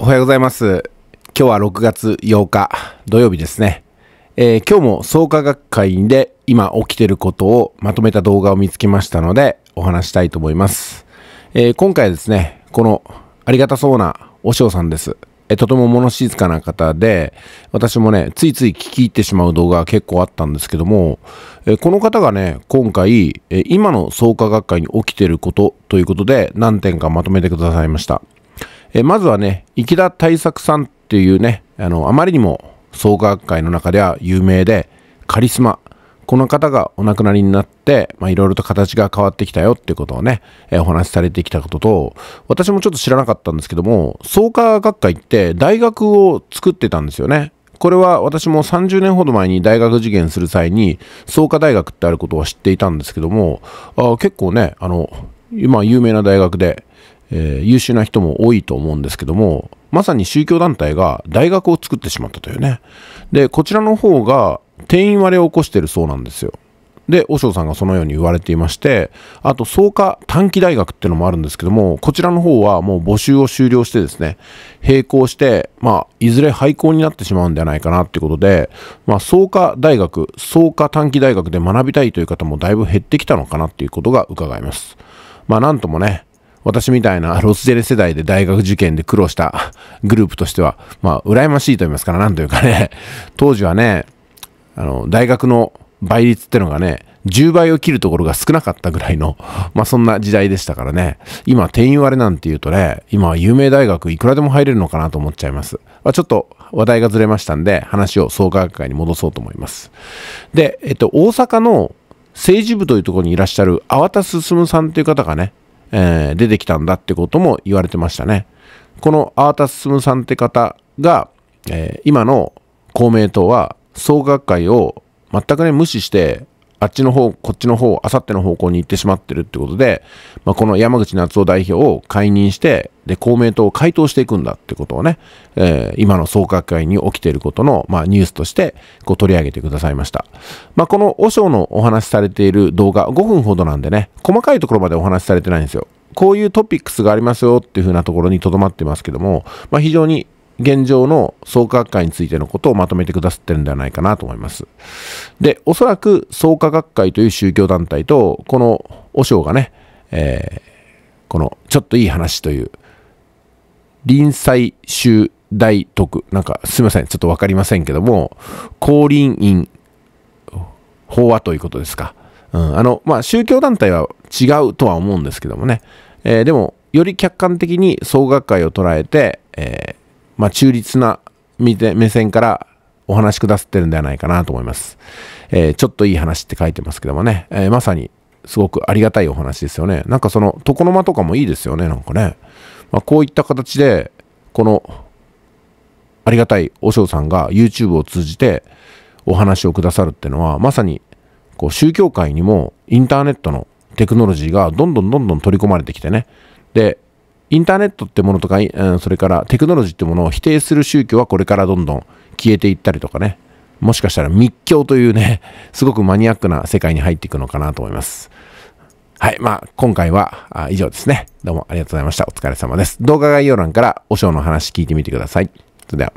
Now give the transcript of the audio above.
おはようございます。今日は6月8日土曜日ですね。えー、今日も創価学会で今起きてることをまとめた動画を見つけましたのでお話したいと思います。えー、今回ですね、このありがたそうなおしさんです。えー、とても物静かな方で、私もね、ついつい聞き入ってしまう動画が結構あったんですけども、えこの方がね、今回、え今の創価学会に起きてることということで何点かまとめてくださいました。えまずはね、池田大作さんっていうね、あの、あまりにも創価学会の中では有名で、カリスマ。この方がお亡くなりになって、いろいろと形が変わってきたよっていうことをね、えお話しされてきたことと、私もちょっと知らなかったんですけども、創価学会って大学を作ってたんですよね。これは私も30年ほど前に大学受験する際に、創価大学ってあることは知っていたんですけども、あ結構ね、あの、今有名な大学で、えー、優秀な人も多いと思うんですけども、まさに宗教団体が大学を作ってしまったというね。で、こちらの方が定員割れを起こしてるそうなんですよ。で、和尚さんがそのように言われていまして、あと、創価短期大学っていうのもあるんですけども、こちらの方はもう募集を終了してですね、並行して、まあ、いずれ廃校になってしまうんではないかなってことで、まあ、創価大学、創価短期大学で学びたいという方もだいぶ減ってきたのかなっていうことが伺えます。まあ、なんともね、私みたいなロスジェレ世代で大学受験で苦労したグループとしては、まあ、羨ましいと言いますから、なんというかね、当時はね、あの、大学の倍率ってのがね、10倍を切るところが少なかったぐらいの、まあそんな時代でしたからね。今、定員割れなんて言うとね、今は有名大学いくらでも入れるのかなと思っちゃいます。まあ、ちょっと話題がずれましたんで、話を創価学会に戻そうと思います。で、えっと、大阪の政治部というところにいらっしゃる、粟田進さんという方がね、えー、出てきたんだってことも言われてましたね。このアータス・スムさんって方が、えー、今の公明党は総学会を全くね無視してあっちの方、こっちの方、あさっての方向に行ってしまってるってことで、まあ、この山口夏夫代表を解任して、で、公明党を解党していくんだってことをね、えー、今の総閣会に起きていることの、まあ、ニュースとして、こう取り上げてくださいました。まあ、この和尚のお話しされている動画、5分ほどなんでね、細かいところまでお話しされてないんですよ。こういうトピックスがありますよっていうふうなところにとどまってますけども、まあ、非常に現状の創価学会についてのことをまとめてくださってるんではないかなと思います。で、おそらく創価学会という宗教団体と、この和尚がね、えー、このちょっといい話という、臨済宗大徳、なんかすいません、ちょっとわかりませんけども、降臨院法話ということですか。うん、あの、まあ、宗教団体は違うとは思うんですけどもね、えー、でも、より客観的に創学会を捉えて、えー、まあ、中立な目線からお話しくださってるんではないかなと思います。えー、ちょっといい話って書いてますけどもね、えー、まさにすごくありがたいお話ですよね。なんかその床の間とかもいいですよね、なんかね。まあ、こういった形で、このありがたい和尚さんが YouTube を通じてお話をくださるっていうのは、まさにこう宗教界にもインターネットのテクノロジーがどんどんどんどん取り込まれてきてね。で、インターネットってものとか、うん、それからテクノロジーってものを否定する宗教はこれからどんどん消えていったりとかね、もしかしたら密教というね、すごくマニアックな世界に入っていくのかなと思います。はい。まあ、今回は以上ですね。どうもありがとうございました。お疲れ様です。動画概要欄からお章の話聞いてみてください。それでは。